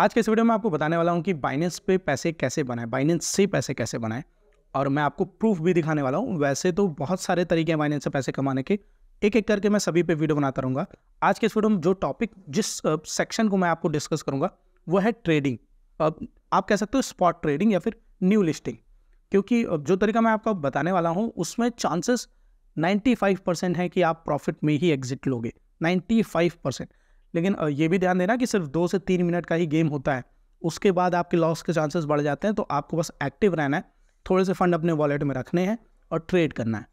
आज के इस वीडियो में आपको बताने वाला हूँ कि बाइनेंस पे पैसे कैसे बनाएं बाइनेंस से पैसे कैसे बनाएं और मैं आपको प्रूफ भी दिखाने वाला हूँ वैसे तो बहुत सारे तरीके हैं बाइनेंस से पैसे कमाने के एक एक करके मैं सभी पे वीडियो बनाता रहूँगा आज के इस वीडियो में जो टॉपिक जिस सेक्शन को मैं आपको डिस्कस करूँगा वो है ट्रेडिंग अब आप कह सकते हो स्पॉट ट्रेडिंग या फिर न्यू लिस्टिंग क्योंकि जो तरीका मैं आपको बताने वाला हूँ उसमें चांसेस फाइव परसेंट है कि आप प्रॉफिट में ही एग्जिट लोगे फाइव परसेंट लेकिन ये भी ध्यान देना कि सिर्फ दो से तीन मिनट का ही गेम होता है उसके बाद आपके लॉस के चांसेस बढ़ जाते हैं तो आपको बस एक्टिव रहना है थोड़े से फंड अपने वॉलेट में रखने हैं और ट्रेड करना है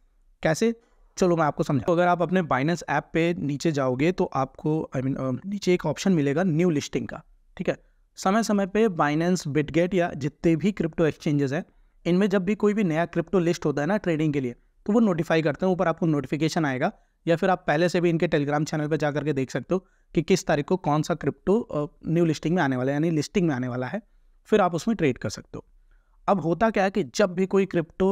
कैसे चलो मैं आपको समझा तो अगर आप अपने बाइनेंस ऐप पे नीचे जाओगे तो आपको आई I मीन mean, नीचे एक ऑप्शन मिलेगा न्यू लिस्टिंग का ठीक है समय समय पे बाइनेंस बिटगेट या जितने भी क्रिप्टो एक्सचेंजेस हैं इनमें जब भी कोई भी नया क्रिप्टो लिस्ट होता है ना ट्रेडिंग के लिए तो वो नोटिफाई करते हैं ऊपर आपको नोटिफिकेशन आएगा या फिर आप पहले से भी इनके टेलीग्राम चैनल पर जा करके देख सकते हो कि किस तारीख को कौन सा क्रिप्टो न्यू लिस्टिंग में आने वाला है यानी लिस्टिंग में आने वाला है फिर आप उसमें ट्रेड कर सकते हो अब होता क्या है कि जब भी कोई क्रिप्टो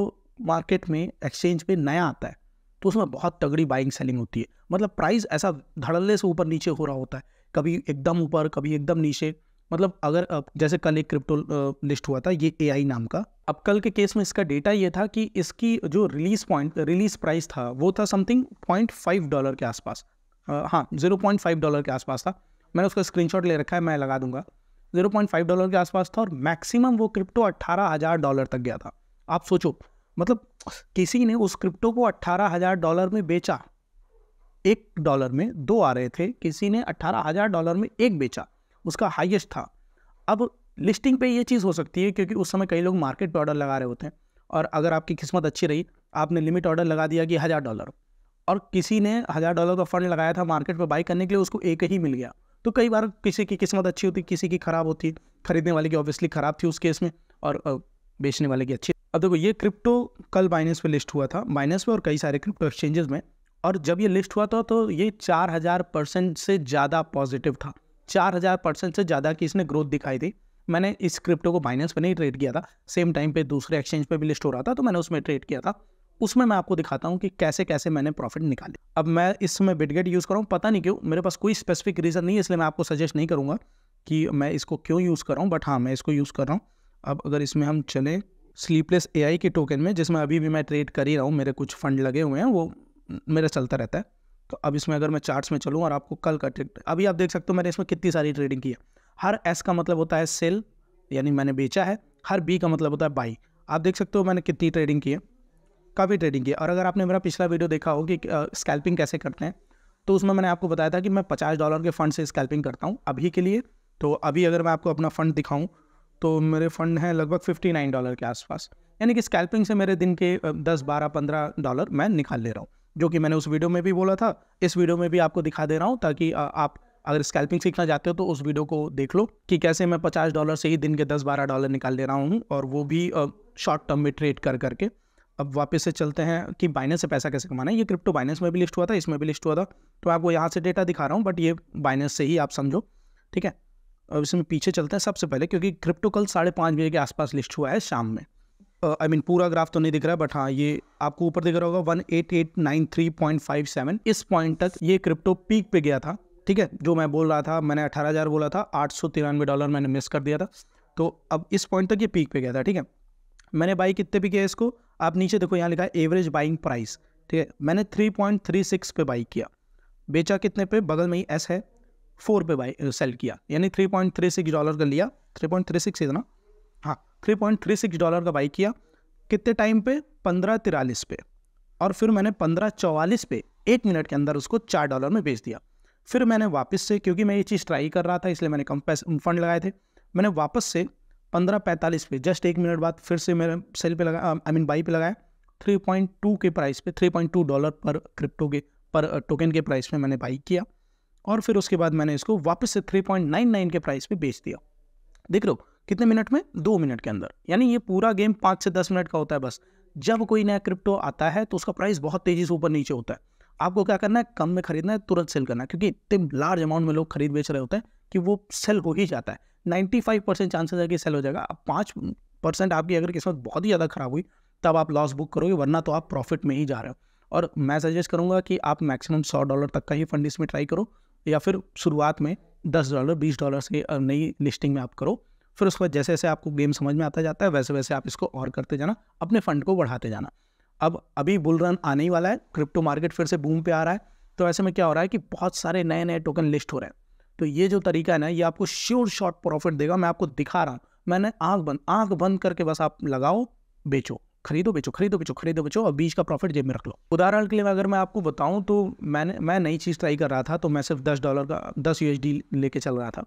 मार्केट में एक्सचेंज पे नया आता है तो उसमें बहुत तगड़ी बाइंग सेलिंग होती है मतलब प्राइस ऐसा धड़ल्ले से ऊपर नीचे हो रहा होता है कभी एकदम ऊपर कभी एकदम नीचे मतलब अगर जैसे कल एक क्रिप्टो लिस्ट हुआ था ये ए नाम का अब कल के केस में इसका डेटा ये था कि इसकी जो रिलीज पॉइंट रिलीज प्राइस था वो था समथिंग पॉइंट फाइव डॉलर के आसपास हाँ जीरो पॉइंट फाइव डॉलर के आसपास था मैंने उसका स्क्रीनशॉट ले रखा है मैं लगा दूंगा जीरो पॉइंट फाइव डॉलर के आसपास था और मैक्सिमम वो क्रिप्टो अट्ठारह हज़ार डॉलर तक गया था आप सोचो मतलब किसी ने उस क्रिप्टो को अट्ठारह हज़ार डॉलर में बेचा एक डॉलर में दो आ रहे थे किसी ने अट्ठारह हज़ार डॉलर में एक बेचा उसका हाईएस्ट था अब लिस्टिंग पे ये चीज़ हो सकती है क्योंकि उस समय कई लोग मार्केट पर ऑर्डर लगा रहे होते हैं और अगर आपकी किस्मत अच्छी रही आपने लिमिट ऑर्डर लगा दिया कि हज़ार डॉलर और किसी ने हज़ार डॉलर का फंड लगाया था मार्केट पर बाई करने के लिए उसको एक ही मिल गया तो कई बार किसी की किस्मत अच्छी होती किसी की ख़राब होती खरीदने वाले की ऑब्वियसली ख़राब थी उस केस में और बेचने वाले की अच्छी अब देखो ये क्रिप्टो कल बाइनेंस पे लिस्ट हुआ था बाइनेंस पे और कई सारे क्रिप्टो एक्सचेंजेस में और जब ये लिस्ट हुआ था तो ये चार हज़ार परसेंट से ज़्यादा पॉजिटिव था चार हज़ार परसेंट से ज़्यादा की इसने ग्रोथ दिखाई थी मैंने इस क्रिप्टो को बाइनेंस पर नहीं ट्रेड किया था सेम टाइम पे दूसरे एक्सचेंज पे भी लिस्ट हो रहा था तो मैंने उसमें ट्रेड किया था उसमें मैं आपको दिखाता हूँ कि कैसे कैसे मैंने प्रॉफिट निकाले अब मैं इस समय बिटगेट यूज़ कर रहा हूँ पता नहीं क्यों मेरे पास कोई स्पेसिफिक रीज़न नहीं है इसलिए मैं आपको सजेस्ट नहीं करूँगा कि मैं इसको क्यों यूज़ कर रहा हूँ बट हाँ मैं इसको यूज़ कर रहा हूँ अब अगर इसमें हम चलें स्लीपलेस ए के टोकन में जिसमें अभी भी मैं ट्रेड कर ही रहा हूँ मेरे कुछ फंड लगे हुए हैं वो मेरा चलता रहता है तो अब इसमें अगर मैं चार्ट्स में चलूँ और आपको कल का ट्रेड अभी आप देख सकते हो मैंने इसमें कितनी सारी ट्रेडिंग की है हर एस का मतलब होता है सेल यानी मैंने बेचा है हर बी का मतलब होता है बाई आप देख सकते हो मैंने कितनी ट्रेडिंग की है काफ़ी ट्रेडिंग की और अगर आपने मेरा पिछला वीडियो देखा हो कि स्कैल्पिंग कैसे करते हैं तो उसमें मैंने आपको बताया था कि मैं पचास डॉलर के फ़ंड से स्कैल्पिंग करता हूँ अभी के लिए तो अभी अगर मैं आपको अपना फ़ंड दिखाऊँ तो मेरे फ़ंड हैं लगभग फिफ्टी नाइन डॉलर के आसपास यानी कि स्कैल्पिंग से मेरे दिन के दस बारह पंद्रह डॉलर मैं निकाल ले रहा हूँ जो कि मैंने उस वीडियो में भी बोला था इस वीडियो में भी आपको दिखा दे रहा हूँ ताकि आप अगर स्कैल्पिंग सीखना चाहते हो तो उस वीडियो को देख लो कि कैसे मैं पचास डॉलर से ही दिन के दस बारह डॉलर निकाल ले रहा हूँ और वो भी शॉर्ट टर्म में ट्रेड कर करके अब वापस से चलते हैं कि बाइनेंस से पैसा कैसे कमाना है ये क्रिप्टो बाइनेंस में भी लिस्ट हुआ था इसमें भी लिस्ट हुआ था तो आपको यहाँ से डेटा दिखा रहा हूँ बट ये बाइनेंस से ही आप समझो ठीक है अब इसमें पीछे चलते हैं सबसे पहले क्योंकि क्रिप्टो कल साढ़े पाँच बजे के आसपास लिस्ट हुआ है शाम में आई मीन पूरा ग्राफ तो नहीं दिख रहा है बट हाँ ये आपको ऊपर दिख रहा होगा one eight eight nine three point five seven इस पॉइंट तक ये क्रिप्टो पीक पे गया था ठीक है जो मैं बोल रहा था मैंने अठारह हज़ार बोला था आठ सौ तिरानवे डॉलर मैंने मिस कर दिया था तो अब इस पॉइंट तक ये पीक पे गया था ठीक है मैंने बाई कितने पे किया इसको आप नीचे देखो यहाँ लिखा है एवरेज बाइंग प्राइस ठीक है मैंने थ्री पॉइंट थ्री सिक्स पे बाई किया बेचा कितने पे बगल में ही एस है फोर पे बाई सेल किया यानी three point three six dollar का लिया थ्री पॉइंट थ्री सिक्स इतना हाँ three point three six dollar का बाई किया कितने टाइम पे पंद्रह तिरालीस पे और फिर मैंने पंद्रह चौवालीस पे एक मिनट के अंदर उसको चार डॉलर में बेच दिया फिर मैंने वापस से क्योंकि मैं ये चीज़ ट्राई कर रहा था इसलिए मैंने कम पैसे फंड लगाए थे मैंने वापस से पंद्रह पैंतालीस पे जस्ट एक मिनट बाद फिर से मेरे सेल पे लगा आई मीन बाई पे लगाया थ्री पॉइंट टू के प्राइस पे थ्री पॉइंट टू डॉलर पर क्रिप्टो के पर टोकन के प्राइस पे मैंने बाई किया और फिर उसके बाद मैंने इसको वापस से थ्री पॉइंट नाइन नाइन के प्राइस पे बेच दिया देख लो कितने मिनट में दो मिनट के अंदर यानी ये पूरा गेम पाँच से दस मिनट का होता है बस जब कोई नया क्रिप्टो आता है तो उसका प्राइस बहुत तेज़ी से ऊपर नीचे होता है आपको क्या करना है कम में खरीदना है तुरंत सेल करना है क्योंकि इतने लार्ज अमाउंट में लोग खरीद बेच रहे होते हैं कि वो सेल हो ही जाता है नाइन्टी फाइव परसेंट चांसेस है कि सेल हो जाएगा अब पाँच परसेंट आपकी अगर किस्मत बहुत ही ज़्यादा ख़राब हुई तब आप लॉस बुक करोगे वरना तो आप प्रॉफिट में ही जा रहे हो और मैं सजेस्ट करूँगा कि आप मैक्सिमम सौ डॉलर तक का ही फंड इसमें ट्राई करो या फिर शुरुआत में दस डॉलर बीस डॉलर से नई लिस्टिंग में आप करो फिर उसके बाद जैसे जैसे आपको गेम समझ में आता जाता है वैसे वैसे आप इसको और करते जाना अपने फंड को बढ़ाते जाना अब अभी बुल रन आने ही वाला है क्रिप्टो मार्केट फिर से बूम पे आ रहा है तो ऐसे में क्या हो रहा है कि बहुत सारे नए नए टोकन लिस्ट हो रहे हैं तो ये जो तरीका है ना ये आपको श्योर शॉर्ट प्रॉफिट देगा मैं आपको दिखा रहा हूँ मैंने आँख बंद आँख बंद करके बस आप लगाओ बेचो खरीदो बेचो खरीदो बेचो खरीदो बेचो और बीच का प्रॉफिट जेब में रख लो उदाहरण के लिए अगर मैं आपको बताऊं तो मैंने मैं नई चीज़ ट्राई कर रहा था तो मैं सिर्फ दस डॉलर का दस यू लेके चल रहा था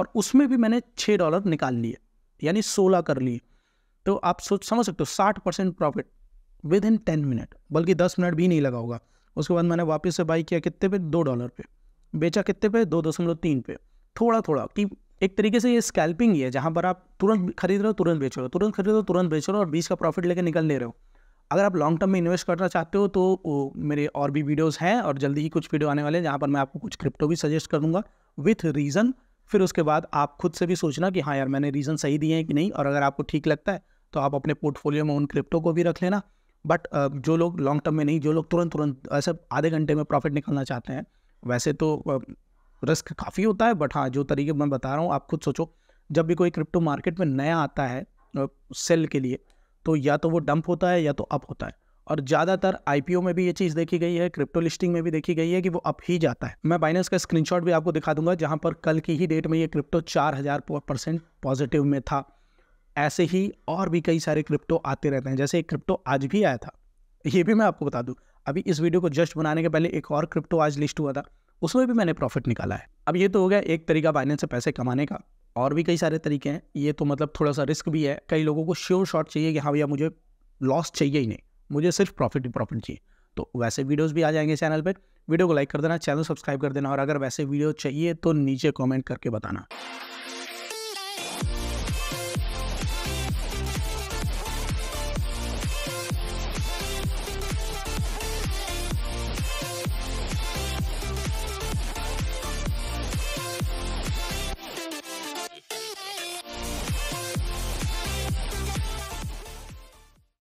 और उसमें भी मैंने छः डॉलर निकाल लिए यानी सोलह कर लिए तो आप सोच समझ सकते हो साठ percent profit within ten minute बल्कि दस मिनट भी नहीं लगा होगा उसके बाद मैंने वापस से बाई किया कितने पे दो डॉलर पे बेचा कितने पे दो दशमलव तीन पे थोड़ा थोड़ा कि एक तरीके से ये स्कैल्पिंग ही है जहाँ पर आप तुरंत खरीद रहे हो तुरंत बेच रहे हो तुरंत खरीद रहे हो तो तुरंत बेच रहे हो और बीस का प्रॉफिट लेकर निकल ले रहे हो अगर आप लॉन्ग टर्म में इन्वेस्ट करना चाहते हो तो मेरे और भी वीडियोज़ हैं और जल्दी ही कुछ वीडियो आने वाले हैं जहाँ पर मैं आपको कुछ क्रिप्टो भी सजेस्ट करूँगा विथ रीज़न फिर उसके बाद आप खुद से भी सोचना कि हाँ यार मैंने रीज़न सही दिए हैं कि नहीं और अगर आपको ठीक लगता है तो आप अपने पोर्टफोलियो में उन क्रिप्टो को भी रख लेना बट जो लोग लॉन्ग टर्म में नहीं जो लोग तुरंत तुरंत ऐसे आधे घंटे में प्रॉफिट निकालना चाहते हैं वैसे तो रिस्क काफ़ी होता है बट हाँ जो तरीके मैं बता रहा हूँ आप खुद सोचो जब भी कोई क्रिप्टो मार्केट में नया आता है सेल के लिए तो या तो वो डंप होता है या तो अप होता है और ज़्यादातर आईपीओ में भी ये चीज़ देखी गई है क्रिप्टो लिस्टिंग में भी देखी गई है कि वो अप ही जाता है मैं बाइनेंस का स्क्रीनशॉट भी आपको दिखा दूंगा जहाँ पर कल की ही डेट में ये क्रिप्टो चार हज़ार परसेंट पॉजिटिव में था ऐसे ही और भी कई सारे क्रिप्टो आते रहते हैं जैसे एक क्रिप्टो आज भी आया था ये भी मैं आपको बता दूँ अभी इस वीडियो को जस्ट बनाने के पहले एक और क्रिप्टो आज लिस्ट हुआ था उसमें भी मैंने प्रॉफिट निकाला है अब ये तो हो गया एक तरीका बाइनेंस से पैसे कमाने का और भी कई सारे तरीके हैं ये तो मतलब थोड़ा सा रिस्क भी है कई लोगों को श्योर शॉट चाहिए कि हाँ भैया मुझे लॉस चाहिए ही नहीं मुझे सिर्फ प्रॉफिट ही प्रॉफिट चाहिए तो वैसे वीडियोज़ भी आ जाएंगे चैनल पर वीडियो को लाइक कर देना चैनल सब्सक्राइब कर देना और अगर वैसे वीडियो चाहिए तो नीचे कॉमेंट करके बताना